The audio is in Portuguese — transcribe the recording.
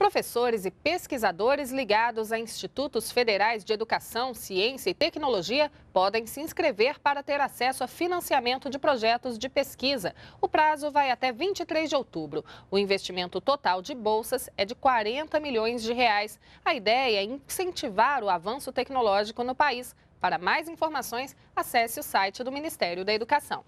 Professores e pesquisadores ligados a institutos federais de educação, ciência e tecnologia podem se inscrever para ter acesso a financiamento de projetos de pesquisa. O prazo vai até 23 de outubro. O investimento total de bolsas é de 40 milhões de reais. A ideia é incentivar o avanço tecnológico no país. Para mais informações, acesse o site do Ministério da Educação.